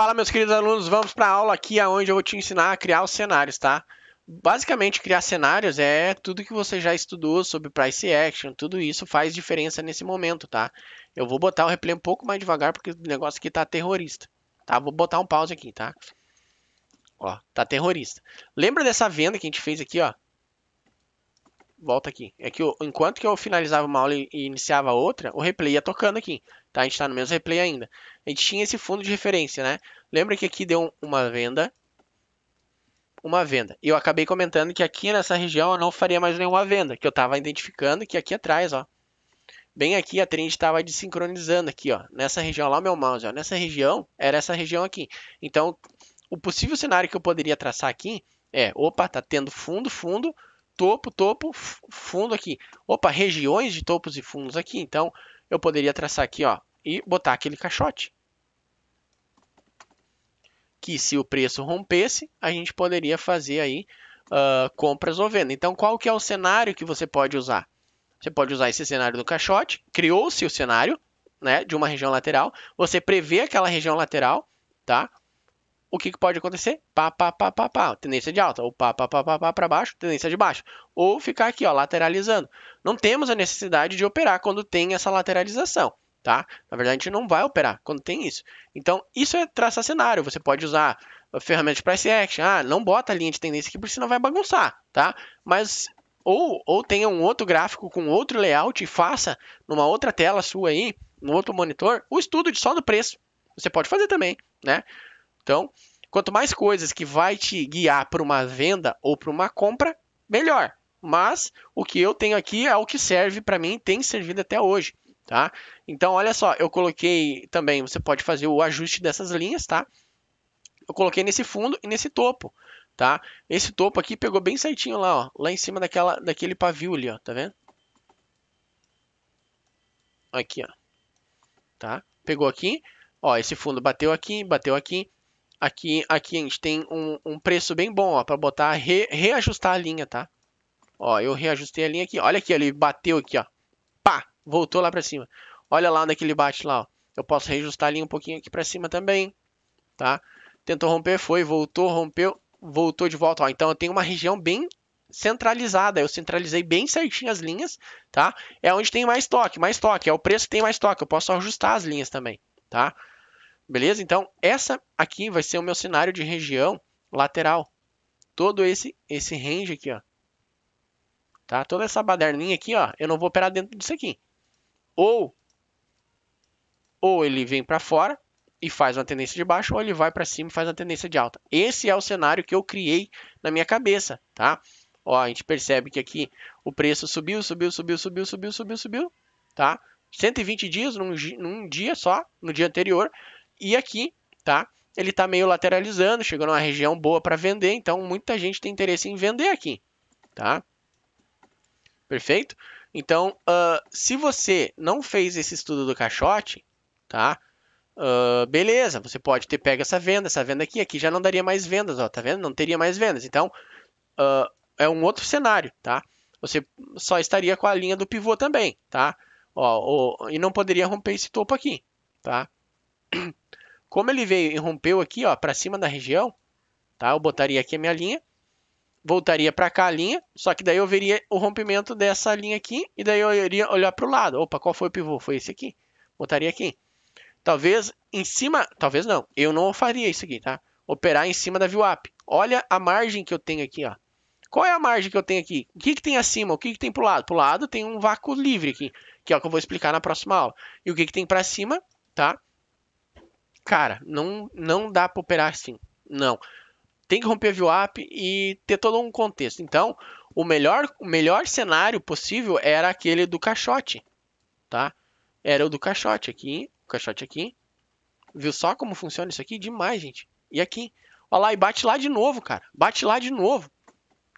Fala, meus queridos alunos, vamos para a aula aqui onde eu vou te ensinar a criar os cenários, tá? Basicamente, criar cenários é tudo que você já estudou sobre price action, tudo isso faz diferença nesse momento, tá? Eu vou botar o replay um pouco mais devagar porque o negócio aqui tá terrorista, tá? Vou botar um pause aqui, tá? Ó, tá terrorista. Lembra dessa venda que a gente fez aqui, ó? volta aqui. É que eu, enquanto que eu finalizava uma aula e iniciava outra, o replay ia tocando aqui. Tá? A gente está no mesmo replay ainda. A gente tinha esse fundo de referência, né? Lembra que aqui deu uma venda. Uma venda. E eu acabei comentando que aqui nessa região eu não faria mais nenhuma venda. Que eu estava identificando que aqui atrás, ó. Bem aqui a trend estava desincronizando aqui, ó. Nessa região lá, meu mouse, ó. Nessa região, era essa região aqui. Então, o possível cenário que eu poderia traçar aqui é, opa, tá tendo fundo, fundo, topo, topo, fundo aqui. Opa, regiões de topos e fundos aqui. Então, eu poderia traçar aqui, ó, e botar aquele caixote. Que se o preço rompesse, a gente poderia fazer aí uh, compras ou venda. Então, qual que é o cenário que você pode usar? Você pode usar esse cenário do caixote. Criou-se o cenário, né, de uma região lateral. Você prevê aquela região lateral, tá? o que, que pode acontecer? Pá, pá, pá, pá, pá, tendência de alta, ou pá, pá, pá, pá, pá, para baixo, tendência de baixo, ou ficar aqui, ó, lateralizando. Não temos a necessidade de operar quando tem essa lateralização, tá? Na verdade, a gente não vai operar quando tem isso. Então, isso é traçar cenário, você pode usar uh, ferramenta de price action, ah, não bota a linha de tendência aqui, porque senão vai bagunçar, tá? Mas ou, ou tenha um outro gráfico com outro layout e faça numa outra tela sua aí, no outro monitor, o estudo de só do preço. Você pode fazer também, né? Então, quanto mais coisas que vai te guiar para uma venda ou para uma compra, melhor. Mas o que eu tenho aqui é o que serve para mim, tem servido até hoje, tá? Então, olha só, eu coloquei também, você pode fazer o ajuste dessas linhas, tá? Eu coloquei nesse fundo e nesse topo, tá? Esse topo aqui pegou bem certinho lá, ó, lá em cima daquela, daquele pavio ali, ó, tá vendo? Aqui, ó, tá? Pegou aqui, ó, esse fundo bateu aqui, bateu aqui, Aqui, aqui a gente tem um, um preço bem bom para botar, re, reajustar a linha, tá? Ó, eu reajustei a linha aqui. Olha aqui, ele bateu aqui, ó. Pá, voltou lá para cima. Olha lá onde é que ele bate lá, ó. Eu posso reajustar a linha um pouquinho aqui para cima também, tá? Tentou romper, foi, voltou, rompeu, voltou de volta. Ó, então eu tenho uma região bem centralizada. Eu centralizei bem certinho as linhas, tá? É onde tem mais toque, mais toque. É o preço que tem mais toque. Eu posso ajustar as linhas também, tá? Beleza? Então, essa aqui vai ser o meu cenário de região lateral. Todo esse, esse range aqui, ó. Tá? Toda essa baderninha aqui, ó, eu não vou operar dentro disso aqui. Ou, ou ele vem para fora e faz uma tendência de baixo, ou ele vai para cima e faz uma tendência de alta. Esse é o cenário que eu criei na minha cabeça, tá? Ó, a gente percebe que aqui o preço subiu, subiu, subiu, subiu, subiu, subiu, subiu, tá? 120 dias num, num dia só, no dia anterior. E aqui, tá? Ele está meio lateralizando, chegou numa região boa para vender, então muita gente tem interesse em vender aqui, tá? Perfeito? Então, uh, se você não fez esse estudo do caixote, tá? Uh, beleza, você pode ter pego essa venda, essa venda aqui, aqui já não daria mais vendas, ó, tá vendo? Não teria mais vendas. Então, uh, é um outro cenário, tá? Você só estaria com a linha do pivô também, tá? Ó, ó, e não poderia romper esse topo aqui, tá? Como ele veio e rompeu aqui, ó, para cima da região, tá? Eu botaria aqui a minha linha, voltaria para cá a linha, só que daí eu veria o rompimento dessa linha aqui e daí eu iria olhar para o lado. Opa, qual foi o pivô? Foi esse aqui. Botaria aqui. Talvez em cima, talvez não. Eu não faria isso aqui, tá? Operar em cima da VWAP. Olha a margem que eu tenho aqui, ó. Qual é a margem que eu tenho aqui? O que, que tem acima? O que, que tem para o lado? Para o lado tem um vácuo livre aqui, que é o que eu vou explicar na próxima aula. E o que, que tem para cima, tá? cara, não, não dá para operar assim. Não. Tem que romper VWAP e ter todo um contexto. Então, o melhor, o melhor cenário possível era aquele do caixote, tá? Era o do caixote aqui, o caixote aqui. Viu só como funciona isso aqui? Demais, gente. E aqui, olha lá, e bate lá de novo, cara. Bate lá de novo,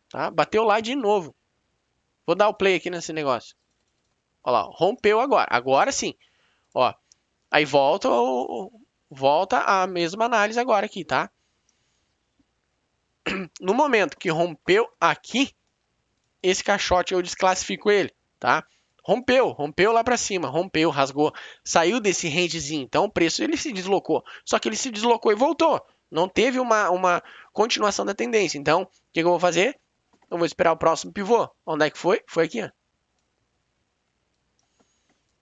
tá? Bateu lá de novo. Vou dar o play aqui nesse negócio. Olha lá, rompeu agora. Agora sim. Ó, aí volta o, Volta a mesma análise agora aqui, tá? No momento que rompeu aqui, esse caixote eu desclassifico ele, tá? Rompeu, rompeu lá para cima, rompeu, rasgou, saiu desse rangezinho, então o preço ele se deslocou. Só que ele se deslocou e voltou. Não teve uma, uma continuação da tendência. Então, o que, que eu vou fazer? Eu vou esperar o próximo pivô. Onde é que foi? Foi aqui, ó.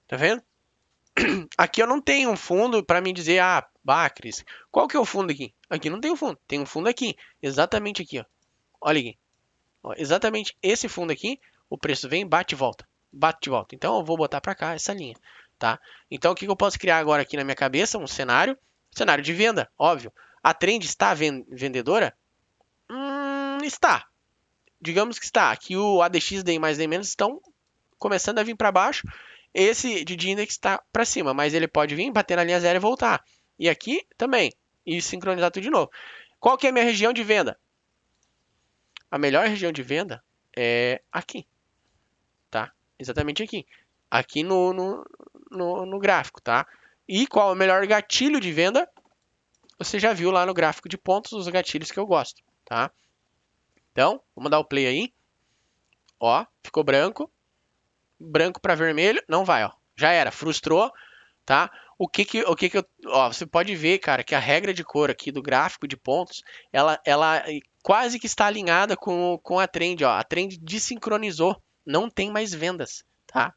Tá vendo? aqui eu não tenho um fundo para me dizer, ah, bah, Cris, qual que é o fundo aqui? Aqui não tem um fundo, tem um fundo aqui, exatamente aqui, ó. Olha aqui. Ó, exatamente esse fundo aqui, o preço vem, bate e volta, bate e volta. Então eu vou botar para cá essa linha, tá? Então o que, que eu posso criar agora aqui na minha cabeça? Um cenário, cenário de venda, óbvio. A trend está vendedora? Hum, está. Digamos que está. Aqui o ADX, DI mais nem menos estão começando a vir para baixo esse de Index está para cima, mas ele pode vir, bater na linha zero e voltar. E aqui também. E sincronizar tudo de novo. Qual que é a minha região de venda? A melhor região de venda é aqui. Tá? Exatamente aqui. Aqui no, no, no, no gráfico, tá? E qual é o melhor gatilho de venda? Você já viu lá no gráfico de pontos os gatilhos que eu gosto, tá? Então, vamos dar o play aí. Ó, ficou branco branco para vermelho, não vai, ó. Já era, frustrou, tá? O que que, o que que eu, ó, você pode ver, cara, que a regra de cor aqui do gráfico de pontos, ela, ela quase que está alinhada com, com a trend, ó. A trend desincronizou, não tem mais vendas, tá?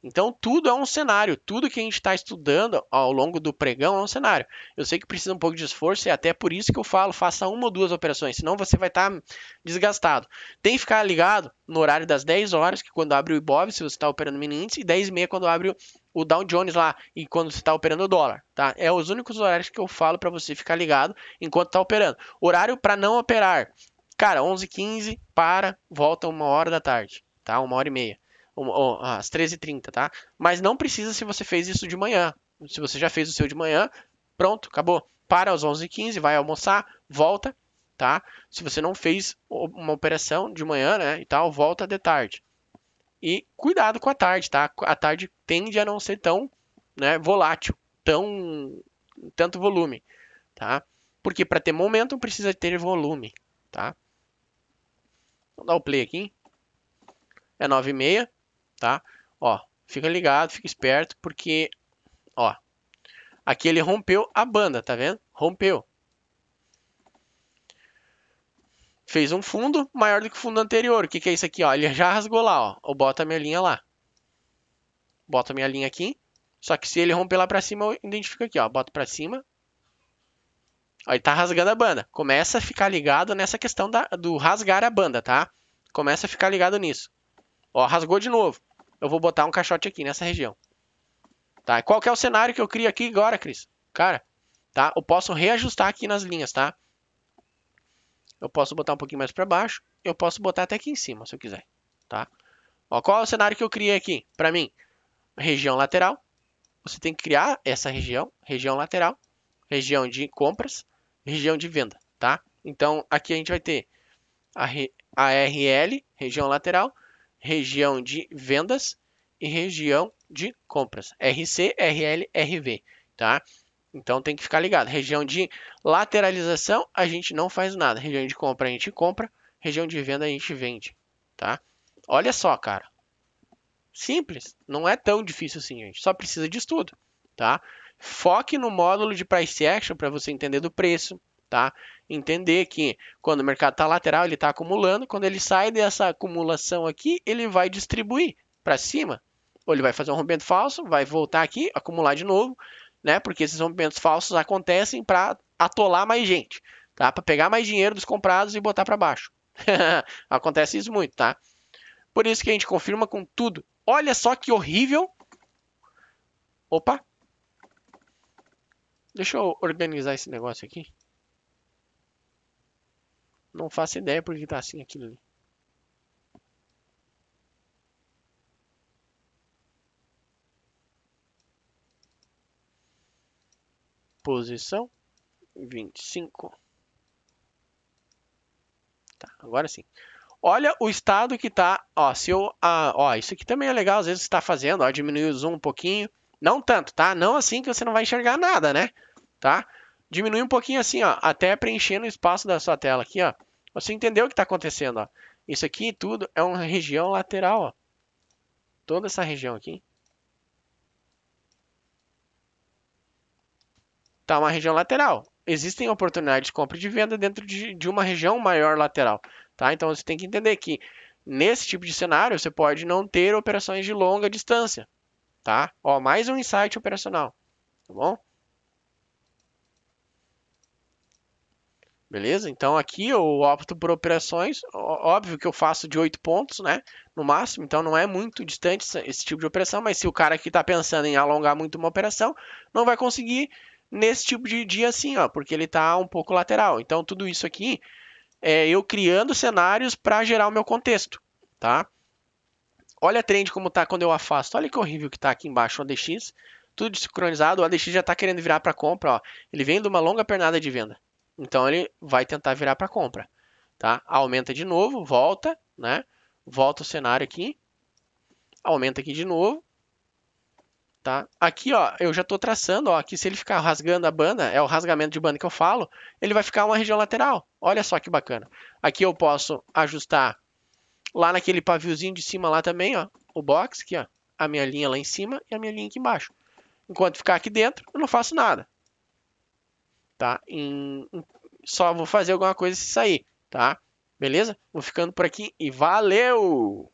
Então, tudo é um cenário, tudo que a gente está estudando ao longo do pregão é um cenário. Eu sei que precisa um pouco de esforço e até por isso que eu falo, faça uma ou duas operações, senão você vai estar tá desgastado. Tem que ficar ligado no horário das 10 horas, que é quando abre o Ibov, se você está operando mini índice, e 10 e meia quando abre o Dow Jones lá, e quando você está operando o dólar, tá? É os únicos horários que eu falo para você ficar ligado enquanto está operando. Horário para não operar, cara, 11h15, para, volta uma hora da tarde, tá? Uma hora e meia às 13h30, tá? Mas não precisa se você fez isso de manhã. Se você já fez o seu de manhã, pronto, acabou. Para às 11h15, vai almoçar, volta, tá? Se você não fez uma operação de manhã, né, e tal, volta de tarde. E cuidado com a tarde, tá? A tarde tende a não ser tão né, volátil, tão tanto volume, tá? Porque para ter momento precisa ter volume, tá? Vamos então dar o play aqui. É 9 e meia tá? Ó, fica ligado, fica esperto, porque, ó, aqui ele rompeu a banda, tá vendo? Rompeu. Fez um fundo maior do que o fundo anterior. O que, que é isso aqui? Ó, ele já rasgou lá, ó. Eu boto a minha linha lá. Boto a minha linha aqui. Só que se ele romper lá pra cima, eu identifico aqui, ó. Boto pra cima. Ó, ele tá rasgando a banda. Começa a ficar ligado nessa questão da, do rasgar a banda, tá? Começa a ficar ligado nisso. Ó, rasgou de novo eu vou botar um caixote aqui nessa região. Tá? Qual que é o cenário que eu crio aqui agora, Cris? Cara, tá? Eu posso reajustar aqui nas linhas, tá? Eu posso botar um pouquinho mais para baixo. Eu posso botar até aqui em cima, se eu quiser, tá? Ó, qual é o cenário que eu criei aqui? Para mim, região lateral. Você tem que criar essa região, região lateral, região de compras, região de venda, tá? Então, aqui a gente vai ter a RL, região lateral, região de vendas e região de compras. RC, RL, RV, tá? Então tem que ficar ligado. Região de lateralização a gente não faz nada. Região de compra a gente compra, região de venda a gente vende, tá? Olha só, cara. Simples, não é tão difícil assim, gente. Só precisa de estudo, tá? Foque no módulo de price action para você entender do preço, tá? Entender que quando o mercado está lateral, ele está acumulando, quando ele sai dessa acumulação aqui, ele vai distribuir para cima. Ou ele vai fazer um rompimento falso, vai voltar aqui, acumular de novo, né? Porque esses rompimentos falsos acontecem para atolar mais gente, tá? Para pegar mais dinheiro dos comprados e botar para baixo. Acontece isso muito, tá? Por isso que a gente confirma com tudo. Olha só que horrível. Opa. Deixa eu organizar esse negócio aqui. Não faço ideia porque tá assim aquilo ali. Posição vinte e cinco. Tá, agora sim. Olha o estado que tá, ó, se eu, ah, ó, isso aqui também é legal, às vezes está fazendo, ó, diminui o zoom um pouquinho, não tanto, tá? Não assim que você não vai enxergar nada, né? Tá? Diminui um pouquinho assim, ó, até preencher no espaço da sua tela aqui, ó. Você entendeu o que está acontecendo, ó. Isso aqui tudo é uma região lateral, ó. Toda essa região aqui. Está uma região lateral. Existem oportunidades de compra e de venda dentro de, de uma região maior lateral, tá? Então você tem que entender que nesse tipo de cenário você pode não ter operações de longa distância, tá? Ó, mais um insight operacional, tá bom? Beleza? Então aqui eu opto por operações, óbvio que eu faço de 8 pontos, né? No máximo, então não é muito distante esse tipo de operação, mas se o cara aqui está pensando em alongar muito uma operação, não vai conseguir nesse tipo de dia assim, ó, porque ele está um pouco lateral. Então tudo isso aqui é eu criando cenários para gerar o meu contexto, tá? Olha a trend como está quando eu afasto. Olha que horrível que está aqui embaixo o ADX. Tudo sincronizado, o ADX já está querendo virar para compra, ó. Ele vem de uma longa pernada de venda. Então ele vai tentar virar para compra, tá? Aumenta de novo, volta, né? Volta o cenário aqui, aumenta aqui de novo, tá? Aqui, ó, eu já estou traçando, ó, aqui se ele ficar rasgando a banda, é o rasgamento de banda que eu falo, ele vai ficar uma região lateral. Olha só que bacana. Aqui eu posso ajustar lá naquele paviozinho de cima lá também, ó, o box, aqui, ó, a minha linha lá em cima e a minha linha aqui embaixo. Enquanto ficar aqui dentro, eu não faço nada tá? Em, em, só vou fazer alguma coisa se sair, tá? Beleza? Vou ficando por aqui e valeu!